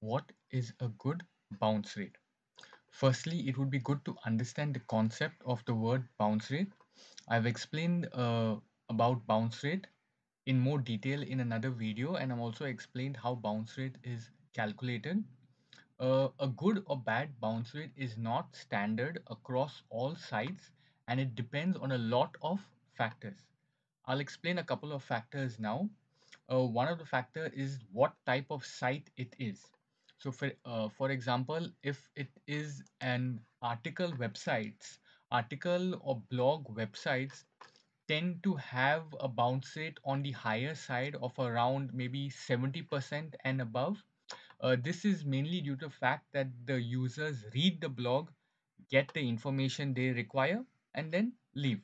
what is a good bounce rate? Firstly, it would be good to understand the concept of the word bounce rate. I've explained uh, about bounce rate in more detail in another video and i am also explained how bounce rate is calculated. Uh, a good or bad bounce rate is not standard across all sites and it depends on a lot of factors. I'll explain a couple of factors now. Uh, one of the factor is what type of site it is. So for, uh, for example, if it is an article websites, article or blog websites tend to have a bounce rate on the higher side of around maybe 70% and above. Uh, this is mainly due to the fact that the users read the blog, get the information they require, and then leave.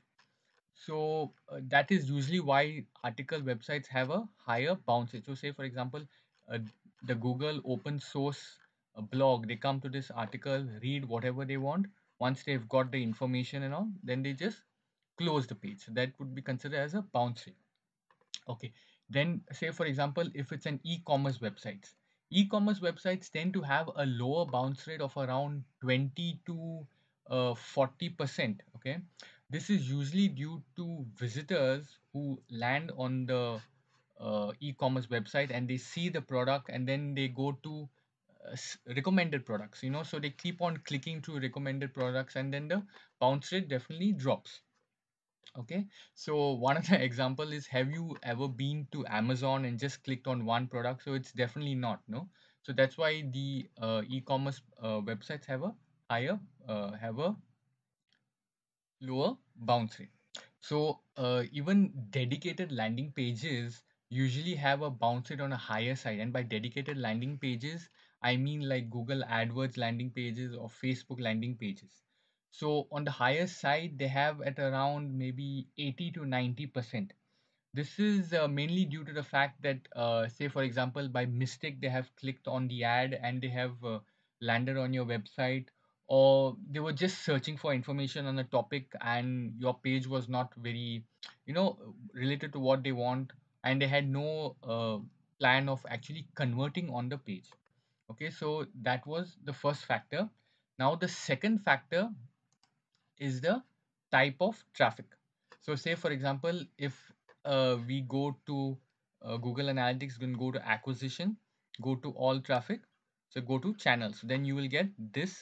So uh, that is usually why article websites have a higher bounce rate. So say for example, uh, the Google open source uh, blog, they come to this article, read whatever they want. Once they've got the information and all, then they just close the page. So that would be considered as a bouncing. Okay. Then say, for example, if it's an e-commerce website, e-commerce websites tend to have a lower bounce rate of around 20 to 40%. Uh, okay. This is usually due to visitors who land on the uh, e-commerce website and they see the product and then they go to uh, recommended products you know so they keep on clicking to recommended products and then the bounce rate definitely drops okay so one of the example is have you ever been to amazon and just clicked on one product so it's definitely not no so that's why the uh, e-commerce uh, websites have a higher uh, have a lower bounce rate so uh, even dedicated landing pages usually have a bounce rate on a higher side. And by dedicated landing pages, I mean like Google AdWords landing pages or Facebook landing pages. So on the higher side, they have at around maybe 80 to 90 percent. This is uh, mainly due to the fact that, uh, say, for example, by mistake, they have clicked on the ad and they have uh, landed on your website, or they were just searching for information on a topic and your page was not very, you know, related to what they want and they had no uh, plan of actually converting on the page okay so that was the first factor now the second factor is the type of traffic so say for example if uh, we go to uh, google analytics then go to acquisition go to all traffic so go to channels then you will get this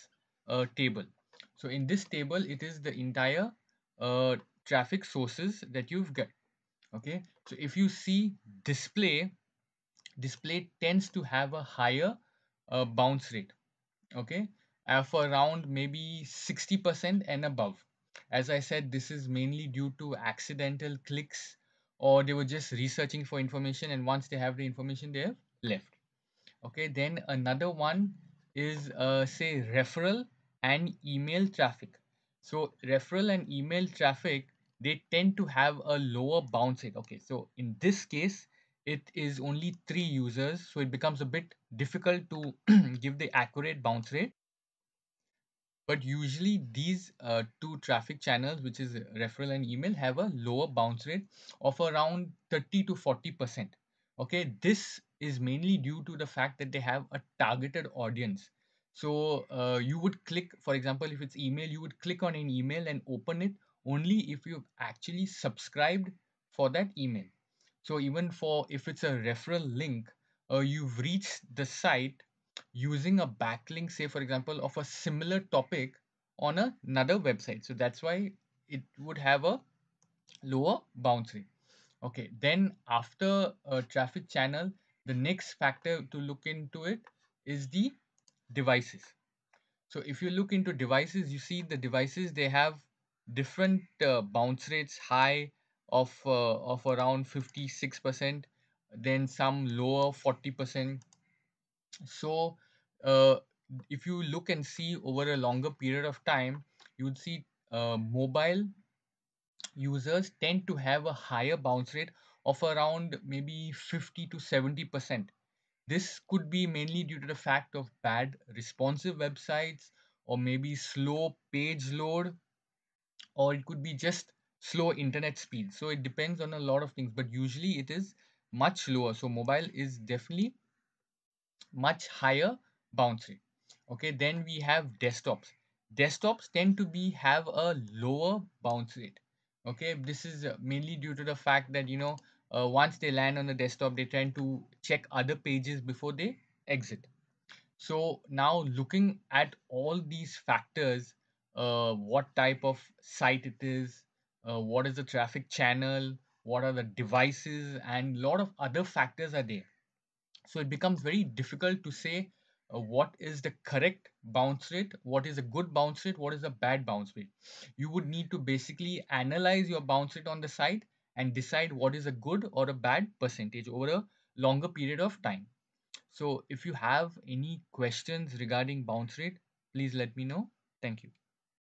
uh, table so in this table it is the entire uh, traffic sources that you've got okay so if you see display display tends to have a higher uh, bounce rate okay uh, for around maybe 60% and above as i said this is mainly due to accidental clicks or they were just researching for information and once they have the information they have left okay then another one is uh, say referral and email traffic so referral and email traffic they tend to have a lower bounce rate. Okay, so in this case, it is only three users, so it becomes a bit difficult to give the accurate bounce rate. But usually these uh, two traffic channels, which is referral and email, have a lower bounce rate of around 30 to 40%. Okay, this is mainly due to the fact that they have a targeted audience. So uh, you would click, for example, if it's email, you would click on an email and open it only if you've actually subscribed for that email. So even for if it's a referral link, uh, you've reached the site using a backlink, say for example, of a similar topic on another website. So that's why it would have a lower bounce rate. Okay, then after a traffic channel, the next factor to look into it is the devices. So if you look into devices, you see the devices, they have different uh, bounce rates high of uh, of around 56% then some lower 40% so uh, if you look and see over a longer period of time you would see uh, mobile users tend to have a higher bounce rate of around maybe 50 to 70% this could be mainly due to the fact of bad responsive websites or maybe slow page load or it could be just slow internet speed so it depends on a lot of things but usually it is much lower so mobile is definitely much higher bounce rate okay then we have desktops desktops tend to be have a lower bounce rate okay this is mainly due to the fact that you know uh, once they land on the desktop they tend to check other pages before they exit so now looking at all these factors uh, what type of site it is, uh, what is the traffic channel, what are the devices, and a lot of other factors are there. So it becomes very difficult to say uh, what is the correct bounce rate, what is a good bounce rate, what is a bad bounce rate. You would need to basically analyze your bounce rate on the site and decide what is a good or a bad percentage over a longer period of time. So if you have any questions regarding bounce rate, please let me know. Thank you.